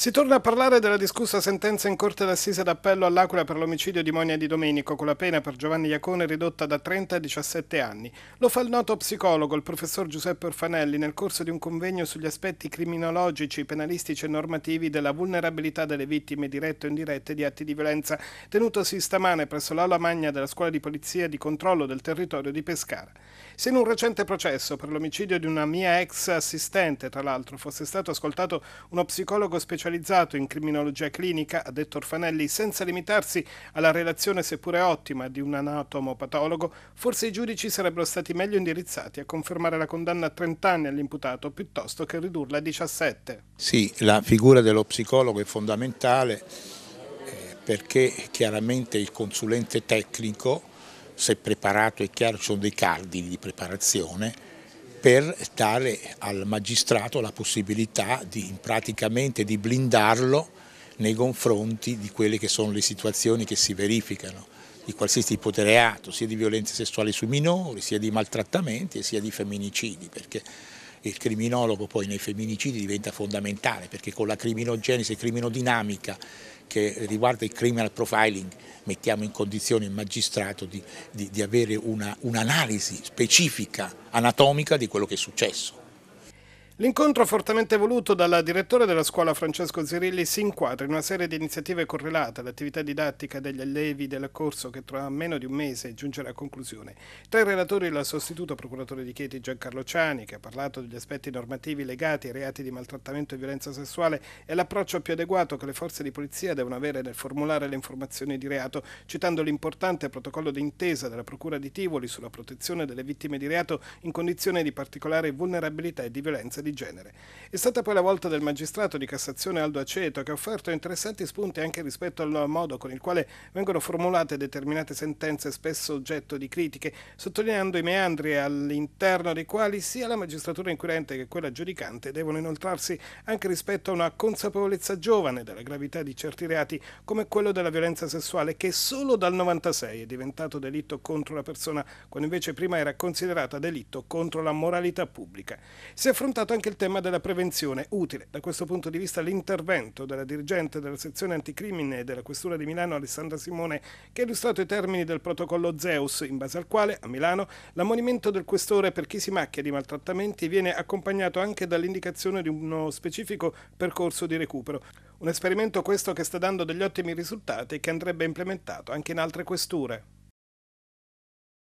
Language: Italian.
Si torna a parlare della discussa sentenza in Corte d'Assise d'Appello all'Aquila per l'omicidio di Monia Di Domenico, con la pena per Giovanni Iacone ridotta da 30 a 17 anni. Lo fa il noto psicologo, il professor Giuseppe Orfanelli, nel corso di un convegno sugli aspetti criminologici, penalistici e normativi della vulnerabilità delle vittime dirette o indirette di atti di violenza, tenutosi stamane presso l'aula magna della scuola di polizia di controllo del territorio di Pescara. Se in un recente processo per l'omicidio di una mia ex assistente, tra l'altro, fosse stato ascoltato uno psicologo specializzato specializzato in criminologia clinica, ha detto Orfanelli, senza limitarsi alla relazione seppure ottima di un anatomo patologo, forse i giudici sarebbero stati meglio indirizzati a confermare la condanna a 30 anni all'imputato piuttosto che ridurla a 17. Sì, la figura dello psicologo è fondamentale eh, perché chiaramente il consulente tecnico, se preparato, è chiaro, ci sono dei cardini di preparazione, per dare al magistrato la possibilità di, praticamente di blindarlo nei confronti di quelle che sono le situazioni che si verificano di qualsiasi tipo di reato, sia di violenze sessuali sui minori, sia di maltrattamenti e sia di femminicidi, perché il criminologo poi nei femminicidi diventa fondamentale, perché con la criminogenesi e criminodinamica che riguarda il criminal profiling mettiamo in condizione il magistrato di, di, di avere un'analisi una specifica, anatomica di quello che è successo. L'incontro fortemente voluto dalla direttore della scuola Francesco Zirilli si inquadra in una serie di iniziative correlate all'attività didattica degli allievi del corso che tra meno di un mese giunge alla conclusione. Tra i relatori la sostituto procuratore di Chieti Giancarlo Ciani che ha parlato degli aspetti normativi legati ai reati di maltrattamento e violenza sessuale e l'approccio più adeguato che le forze di polizia devono avere nel formulare le informazioni di reato, citando l'importante protocollo d'intesa della procura di Tivoli sulla protezione delle vittime di reato in condizioni di particolare vulnerabilità e di violenza di di genere. È stata poi la volta del magistrato di Cassazione Aldo Aceto che ha offerto interessanti spunti anche rispetto al modo con il quale vengono formulate determinate sentenze spesso oggetto di critiche, sottolineando i meandri all'interno dei quali sia la magistratura inquirente che quella giudicante devono inoltrarsi anche rispetto a una consapevolezza giovane della gravità di certi reati come quello della violenza sessuale che solo dal 96 è diventato delitto contro la persona quando invece prima era considerata delitto contro la moralità pubblica. Si è affrontato anche anche il tema della prevenzione. Utile da questo punto di vista l'intervento della dirigente della sezione anticrimine della Questura di Milano Alessandra Simone che ha illustrato i termini del protocollo Zeus in base al quale a Milano l'ammonimento del questore per chi si macchia di maltrattamenti viene accompagnato anche dall'indicazione di uno specifico percorso di recupero. Un esperimento questo che sta dando degli ottimi risultati e che andrebbe implementato anche in altre questure.